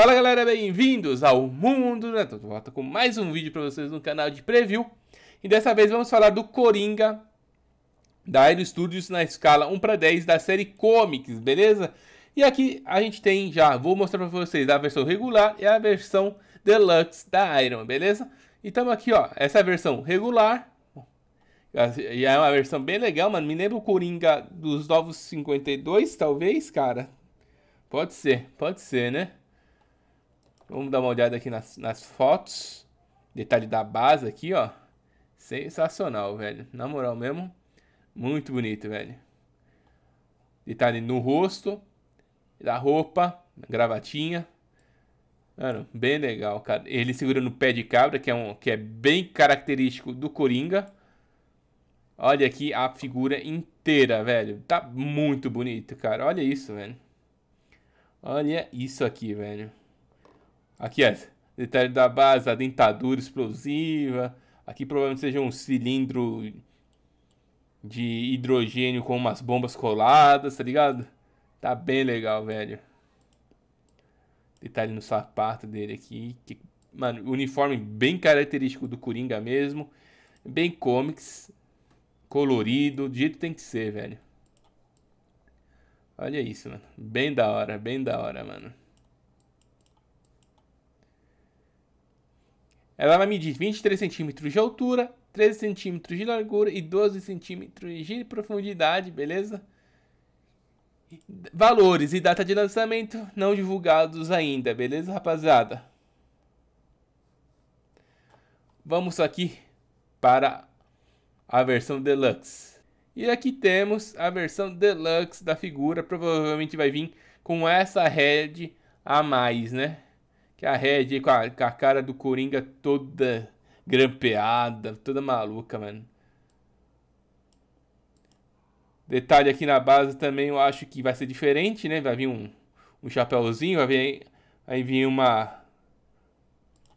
Fala galera, bem-vindos ao Mundo Neto. Né? Volta com mais um vídeo para vocês no canal de preview. E dessa vez vamos falar do Coringa da Aero Studios na escala 1 para 10 da série Comics, beleza? E aqui a gente tem já, vou mostrar para vocês a versão regular e a versão deluxe da Iron, beleza? Então aqui, ó, essa é a versão regular. E é uma versão bem legal, mano. Me lembra o Coringa dos Novos 52, talvez, cara. Pode ser, pode ser, né? Vamos dar uma olhada aqui nas, nas fotos. Detalhe da base aqui, ó. Sensacional, velho. Na moral mesmo. Muito bonito, velho. Detalhe no rosto. Da roupa. Gravatinha. Mano, bem legal, cara. Ele segurando o pé de cabra, que é, um, que é bem característico do Coringa. Olha aqui a figura inteira, velho. Tá muito bonito, cara. Olha isso, velho. Olha isso aqui, velho. Aqui, é detalhe da base, a dentadura explosiva. Aqui provavelmente seja um cilindro de hidrogênio com umas bombas coladas, tá ligado? Tá bem legal, velho. Detalhe no sapato dele aqui. Que, mano, uniforme bem característico do Coringa mesmo. Bem comics. Colorido, do jeito que tem que ser, velho. Olha isso, mano. Bem da hora, bem da hora, mano. Ela vai medir 23 centímetros de altura, 13 centímetros de largura e 12 centímetros de profundidade, beleza? Valores e data de lançamento não divulgados ainda, beleza, rapaziada? Vamos aqui para a versão Deluxe. E aqui temos a versão Deluxe da figura, provavelmente vai vir com essa head a mais, né? Que a Red com a, com a cara do Coringa toda grampeada, toda maluca, mano. Detalhe aqui na base também eu acho que vai ser diferente, né? Vai vir um, um chapéuzinho, vai vir, vai vir uma,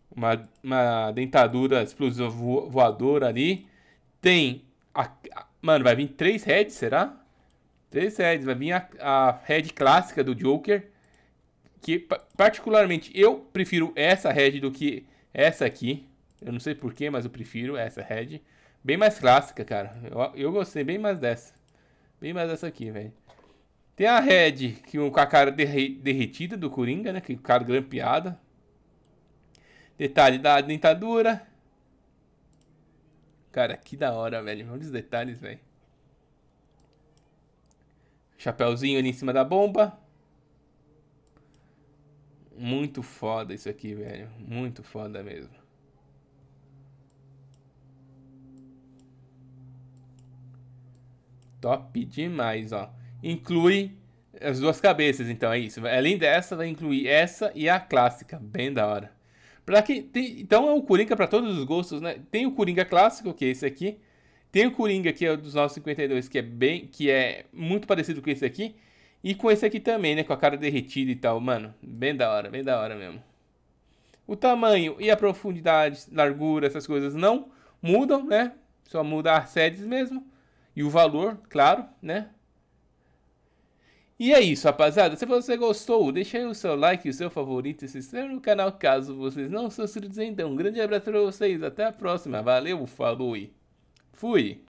uma, uma dentadura explosiva vo, voadora ali. Tem. A, a, mano, vai vir três heads, será? Três heads. Vai vir a, a head clássica do Joker que particularmente eu prefiro essa head do que essa aqui. Eu não sei porquê, mas eu prefiro essa head. Bem mais clássica, cara. Eu, eu gostei bem mais dessa. Bem mais dessa aqui, velho. Tem a head que, com a cara derre derretida do Coringa, né? Que cara grampeada. Detalhe da dentadura. Cara, que da hora, velho. Olha os detalhes, velho. Chapeuzinho ali em cima da bomba muito foda isso aqui, velho. Muito foda mesmo. Top demais, ó. Inclui as duas cabeças, então, é isso. Além dessa, vai incluir essa e a clássica. Bem da hora. Pra que tem, então é o Coringa para todos os gostos, né? Tem o Coringa clássico, que é esse aqui. Tem o Coringa, que é o dos 952, que é bem. que é muito parecido com esse aqui. E com esse aqui também, né? Com a cara derretida e tal, mano. Bem da hora, bem da hora mesmo. O tamanho e a profundidade, largura, essas coisas não mudam, né? Só muda as sedes mesmo. E o valor, claro, né? E é isso, rapaziada. Se você gostou, deixa aí o seu like, o seu favorito e se inscreva no canal caso vocês não são inscritos ainda. Um grande abraço pra vocês, até a próxima. Valeu, falou e fui!